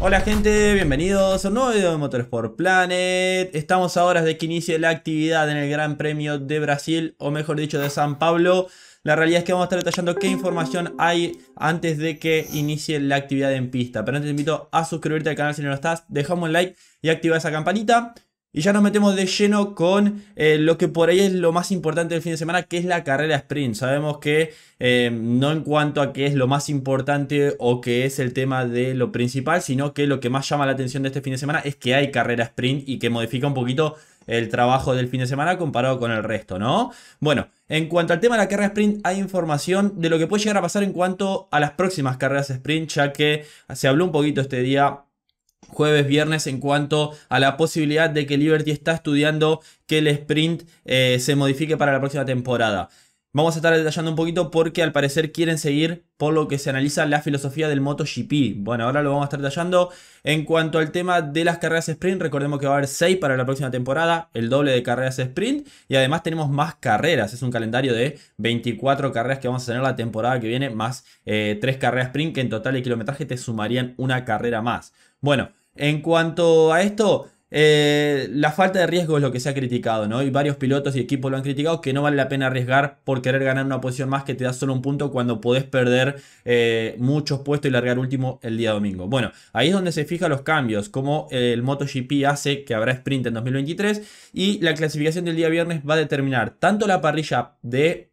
Hola gente, bienvenidos a un nuevo video de Motorsport Planet. Estamos a horas de que inicie la actividad en el Gran Premio de Brasil, o mejor dicho de San Pablo. La realidad es que vamos a estar detallando qué información hay antes de que inicie la actividad en pista. Pero antes te invito a suscribirte al canal si no lo estás, dejamos un like y activa esa campanita. Y ya nos metemos de lleno con eh, lo que por ahí es lo más importante del fin de semana, que es la carrera sprint. Sabemos que eh, no en cuanto a qué es lo más importante o qué es el tema de lo principal, sino que lo que más llama la atención de este fin de semana es que hay carrera sprint y que modifica un poquito el trabajo del fin de semana comparado con el resto, ¿no? Bueno, en cuanto al tema de la carrera sprint, hay información de lo que puede llegar a pasar en cuanto a las próximas carreras sprint, ya que se habló un poquito este día jueves, viernes en cuanto a la posibilidad de que Liberty está estudiando que el sprint eh, se modifique para la próxima temporada. Vamos a estar detallando un poquito porque al parecer quieren seguir por lo que se analiza la filosofía del MotoGP. Bueno, ahora lo vamos a estar detallando. En cuanto al tema de las carreras sprint, recordemos que va a haber 6 para la próxima temporada, el doble de carreras sprint y además tenemos más carreras. Es un calendario de 24 carreras que vamos a tener la temporada que viene, más 3 eh, carreras sprint que en total de kilometraje te sumarían una carrera más. Bueno, en cuanto a esto, eh, la falta de riesgo es lo que se ha criticado, ¿no? Y varios pilotos y equipos lo han criticado, que no vale la pena arriesgar por querer ganar una posición más que te da solo un punto cuando podés perder eh, muchos puestos y largar último el día domingo. Bueno, ahí es donde se fijan los cambios, como el MotoGP hace que habrá sprint en 2023 y la clasificación del día viernes va a determinar tanto la parrilla de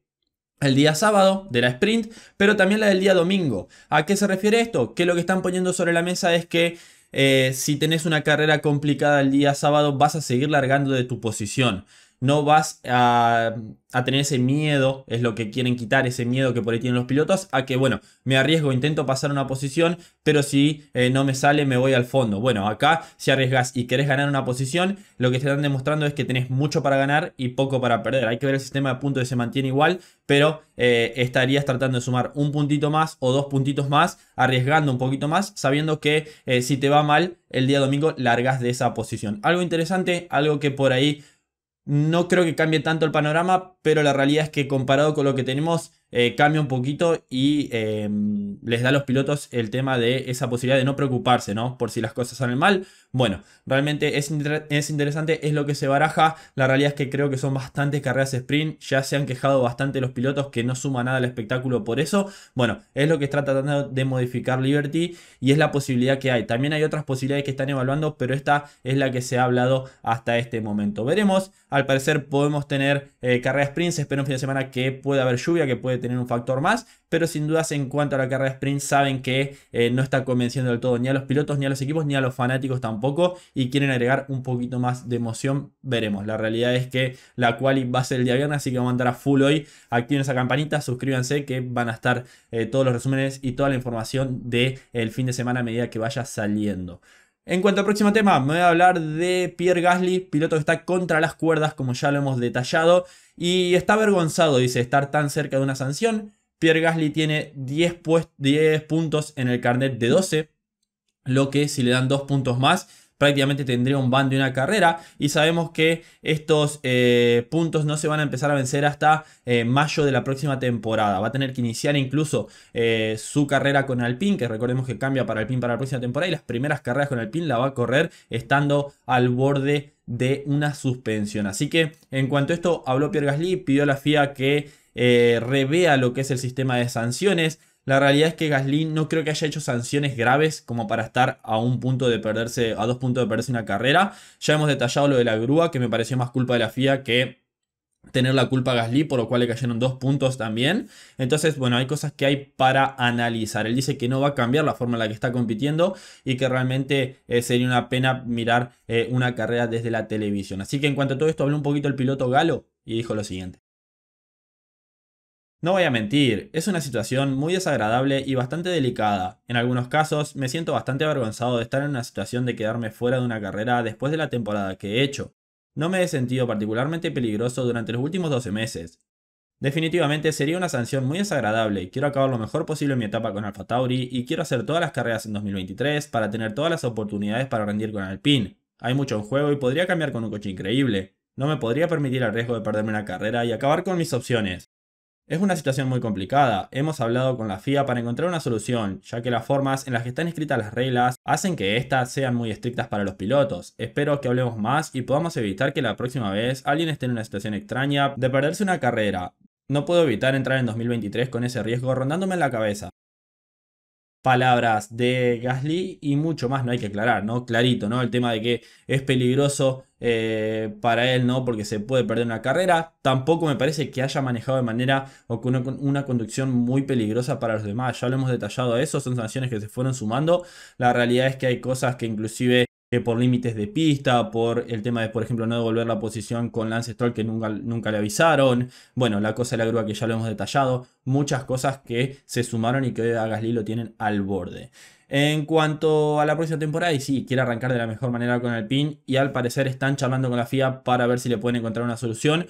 el día sábado de la sprint, pero también la del día domingo. ¿A qué se refiere esto? Que lo que están poniendo sobre la mesa es que eh, si tenés una carrera complicada el día sábado, vas a seguir largando de tu posición no vas a, tener ese miedo, es lo que quieren quitar, ese miedo que por ahí tienen los pilotos, a que, bueno, me arriesgo, intento pasar una posición, pero si eh, no me sale, me voy al fondo. Bueno, acá si arriesgas y querés ganar una posición, lo que te están demostrando es que tenés mucho para ganar y poco para perder. Hay que ver el sistema de puntos que se mantiene igual, pero eh, estarías tratando de sumar un puntito más o dos puntitos más, arriesgando un poquito más, sabiendo que eh, si te va mal, el día domingo largas de esa posición. Algo interesante, algo que por ahí no creo que cambie tanto el panorama, pero la realidad es que comparado con lo que tenemos, eh, cambia un poquito y em, les da a los pilotos el tema de esa posibilidad de no preocuparse, ¿no? Por si las cosas salen mal. Bueno, realmente es, es interesante, es lo que se baraja. La realidad es que creo que son bastantes carreras sprint. Ya se han quejado bastante los pilotos que no suma nada al espectáculo por eso. Bueno, es lo que está tratando de modificar Liberty y es la posibilidad que hay. También hay otras posibilidades que están evaluando, pero esta es la que se ha hablado hasta este momento. Veremos, al parecer podemos tener eh, carreras sprint. Se espera un fin de semana que pueda haber lluvia, que puede tener tener un factor más, pero sin dudas en cuanto a la carrera sprint saben que eh, no está convenciendo del todo ni a los pilotos, ni a los equipos, ni a los fanáticos tampoco y quieren agregar un poquito más de emoción, veremos. La realidad es que la quali va a ser el día viernes, así que vamos a andar a full hoy. Activen esa campanita, suscríbanse que van a estar eh, todos los resúmenes y toda la información del el fin de semana a medida que vaya saliendo. En cuanto al próximo tema, me voy a hablar de Pierre Gasly, piloto que está contra las cuerdas, como ya lo hemos detallado, y está avergonzado, dice, estar tan cerca de una sanción. Pierre Gasly tiene 10, 10 puntos en el carnet de 12, lo que si le dan 2 puntos más prácticamente tendría un ban de una carrera y sabemos que estos eh, puntos no se van a empezar a vencer hasta eh, mayo de la próxima temporada. Va a tener que iniciar incluso eh, su carrera con Alpine, que recordemos que cambia para Alpine para la próxima temporada y las primeras carreras con Alpine la va a correr estando al borde de una suspensión. Así que en cuanto a esto habló Pierre Gasly, pidió a la FIA que revea lo que es el sistema de sanciones la realidad es que Gasly no creo que haya hecho sanciones graves como para estar a un punto de perderse, a dos puntos de perderse una carrera. Ya hemos detallado lo de la grúa, que me pareció más culpa de la FIA que tener la culpa a Gasly, por lo cual le cayeron dos puntos también. Entonces, bueno, hay cosas que hay para analizar. Él dice que no va a cambiar la forma en la que está compitiendo y que realmente eh, sería una pena mirar eh, una carrera desde la televisión. Así que en cuanto a todo esto, habló un poquito el piloto galo y dijo lo siguiente. No voy a mentir, es una situación muy desagradable y bastante delicada. En algunos casos me siento bastante avergonzado de estar en una situación de quedarme fuera de una carrera después de la temporada que he hecho. No me he sentido particularmente peligroso durante los últimos 12 meses. Definitivamente sería una sanción muy desagradable, quiero acabar lo mejor posible mi etapa con Alfa Tauri y quiero hacer todas las carreras en 2023 para tener todas las oportunidades para rendir con Alpine. Hay mucho en juego y podría cambiar con un coche increíble. No me podría permitir el riesgo de perderme una carrera y acabar con mis opciones. Es una situación muy complicada. Hemos hablado con la FIA para encontrar una solución, ya que las formas en las que están escritas las reglas hacen que éstas sean muy estrictas para los pilotos. Espero que hablemos más y podamos evitar que la próxima vez alguien esté en una situación extraña de perderse una carrera. No puedo evitar entrar en 2023 con ese riesgo rondándome en la cabeza palabras de Gasly y mucho más no hay que aclarar, ¿no? Clarito, ¿no? El tema de que es peligroso eh, para él, ¿no? Porque se puede perder una carrera. Tampoco me parece que haya manejado de manera o con una, conducción muy peligrosa para los demás. Ya lo hemos detallado eso, son sanciones que se fueron sumando. La realidad es que hay cosas que inclusive por límites de pista, por el tema de, por ejemplo, no devolver la posición con Lance Stroll que nunca, nunca le avisaron. Bueno, la cosa de la grúa que ya lo hemos detallado. Muchas cosas que se sumaron y que a Gasly lo tienen al borde. En cuanto a la próxima temporada, y sí, quiere arrancar de la mejor manera con el pin. y al parecer están charlando con la FIA para ver si le pueden encontrar una solución.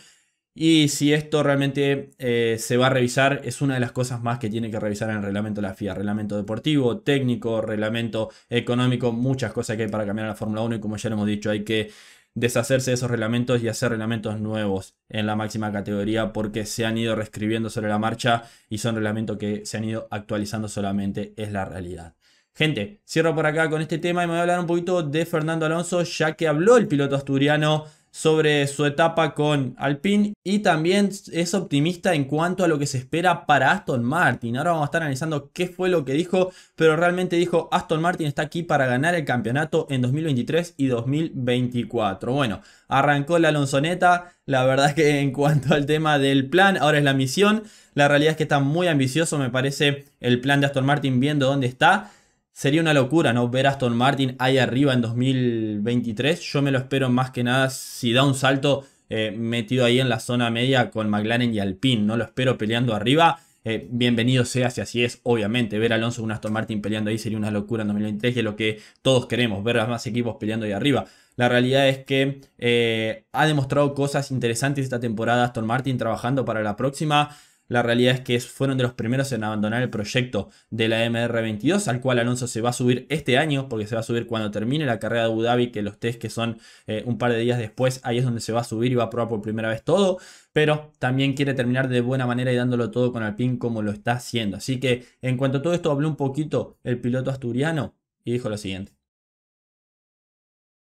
Y si esto realmente eh, se va a revisar, es una de las cosas más que tiene que revisar en el reglamento de la FIA. Reglamento deportivo, técnico, reglamento económico, muchas cosas que hay para cambiar la Fórmula 1 y como ya lo hemos dicho, hay que deshacerse de esos reglamentos y hacer reglamentos nuevos en la máxima categoría porque se han ido reescribiendo sobre la marcha y son reglamentos que se han ido actualizando solamente, es la realidad. Gente, cierro por acá con este tema y me voy a hablar un poquito de Fernando Alonso, ya que habló el piloto asturiano sobre su etapa con Alpine y también es optimista en cuanto a lo que se espera para Aston Martin. Ahora vamos a estar analizando qué fue lo que dijo, pero realmente dijo Aston Martin está aquí para ganar el campeonato en 2023 y 2024. Bueno, arrancó la lonzoneta. la verdad que en cuanto al tema del plan, ahora es la misión, la realidad es que está muy ambicioso me parece el plan de Aston Martin viendo dónde está. Sería una locura no ver a Aston Martin ahí arriba en 2023. Yo me lo espero más que nada si da un salto eh, metido ahí en la zona media con McLaren y Alpine. No lo espero peleando arriba. Eh, bienvenido sea si así es, obviamente. Ver a Alonso con Aston Martin peleando ahí sería una locura en 2023 y es lo que todos queremos, ver a más equipos peleando ahí arriba. La realidad es que eh, ha demostrado cosas interesantes esta temporada Aston Martin trabajando para la próxima. La realidad es que fueron de los primeros en abandonar el proyecto de la MR22, al cual Alonso se va a subir este año, porque se va a subir cuando termine la carrera de Abu Dhabi, que los test que son eh, un par de días después, ahí es donde se va a subir y va a probar por primera vez todo, pero también quiere terminar de buena manera y dándolo todo con Alpine como lo está haciendo. Así que en cuanto a todo esto habló un poquito el piloto asturiano y dijo lo siguiente.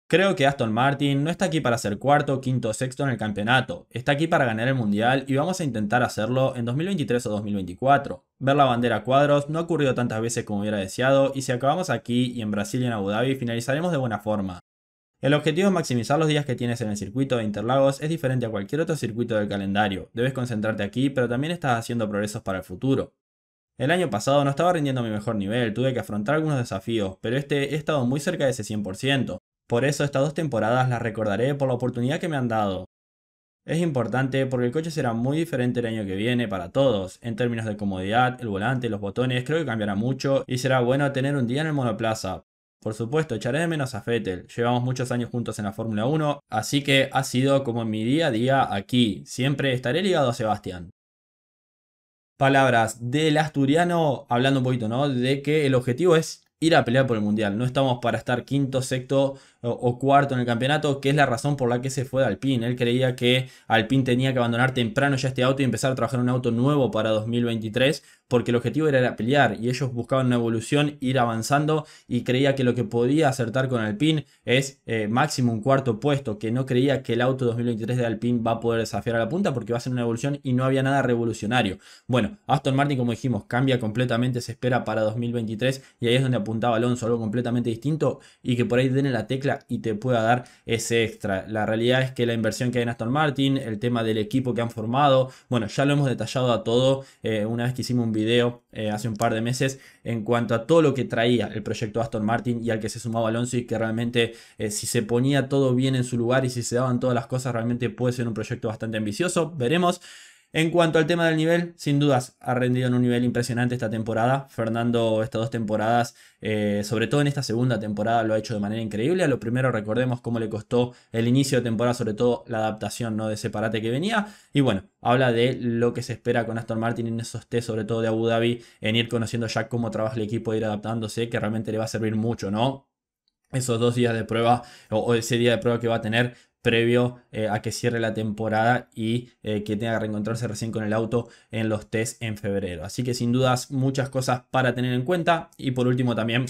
Creo que Aston Martin no está aquí para ser cuarto, quinto o sexto en el campeonato, está aquí para ganar el mundial y vamos a intentar hacerlo en 2023 o 2024. Ver la bandera cuadros no ha ocurrido tantas veces como hubiera deseado y si acabamos aquí y en Brasil y en Abu Dhabi finalizaremos de buena forma. El objetivo es maximizar los días que tienes en el circuito de Interlagos es diferente a cualquier otro circuito del calendario, debes concentrarte aquí pero también estás haciendo progresos para el futuro. El año pasado no estaba rindiendo mi mejor nivel, tuve que afrontar algunos desafíos, pero este he estado muy cerca de ese 100%. Por eso estas dos temporadas las recordaré por la oportunidad que me han dado. Es importante porque el coche será muy diferente el año que viene para todos, en términos de comodidad, el volante, los botones, creo que cambiará mucho y será bueno tener un día en el monoplaza. Por supuesto, echaré de menos a Fettel, llevamos muchos años juntos en la Fórmula 1, así que ha sido como mi día a día aquí, siempre estaré ligado a Sebastián palabras del asturiano, hablando un poquito, ¿no? De que el objetivo es ir a pelear por el mundial. No estamos para estar quinto, sexto o, cuarto en el campeonato, que es la razón por la que se fue de Alpine. Él creía que Alpine tenía que abandonar temprano ya este auto y empezar a trabajar un auto nuevo para 2023 porque el objetivo era, pelear y ellos buscaban una evolución, ir avanzando y creía que lo que podía acertar con Alpine es eh, máximo un cuarto puesto, que no creía que el auto 2023 de Alpine va a poder desafiar a la punta porque va a ser una evolución y no había nada revolucionario. Bueno, Aston Martin como dijimos cambia completamente, se espera para 2023 y ahí es donde apuntaba Alonso, algo completamente distinto y que por ahí tiene la tecla y te pueda dar ese extra. La realidad es que la inversión que hay en Aston Martin, el tema del equipo que han formado, bueno, ya lo hemos detallado a todo eh, una vez que hicimos un video eh, hace un par de meses en cuanto a todo lo que traía el proyecto Aston Martin y al que se sumaba Alonso y que realmente eh, si se ponía todo bien en su lugar y si se daban todas las cosas realmente puede ser un proyecto bastante ambicioso. Veremos. En cuanto al tema del nivel, sin dudas ha rendido en un nivel impresionante esta temporada. Fernando, estas dos temporadas, eh, sobre todo en esta segunda temporada, lo ha hecho de manera increíble. A lo primero recordemos cómo le costó el inicio de temporada, sobre todo la adaptación ¿no? de ese parate que venía. Y bueno, habla de lo que se espera con Aston Martin en esos test, sobre todo de Abu Dhabi, en ir conociendo ya cómo trabaja el equipo, ir adaptándose, que realmente le va a servir mucho, ¿no? esos dos días de prueba o ese día de prueba que va a tener previo eh, a que cierre la temporada y eh, que tenga que reencontrarse recién con el auto en los test en febrero. Así que sin dudas muchas cosas para tener en cuenta y por último también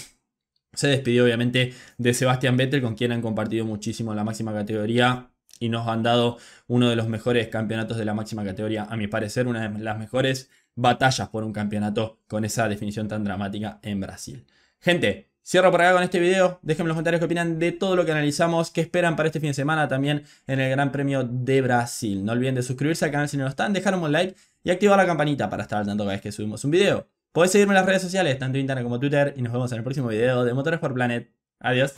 se despidió obviamente de Sebastián Vettel con quien han compartido muchísimo la máxima categoría y nos han dado uno de los mejores campeonatos de la máxima categoría, a mi parecer, una de las mejores batallas por un campeonato con esa definición tan dramática en Brasil. Gente, Cierro por acá con este video. Déjenme en los comentarios qué opinan de todo lo que analizamos, qué esperan para este fin de semana también en el Gran Premio de Brasil. No olviden de suscribirse al canal si no lo están, dejar un like y activar la campanita para estar al tanto cada vez que subimos un video. Podés seguirme en las redes sociales, tanto en Instagram como Twitter, y nos vemos en el próximo video de Motores por Planet. Adiós.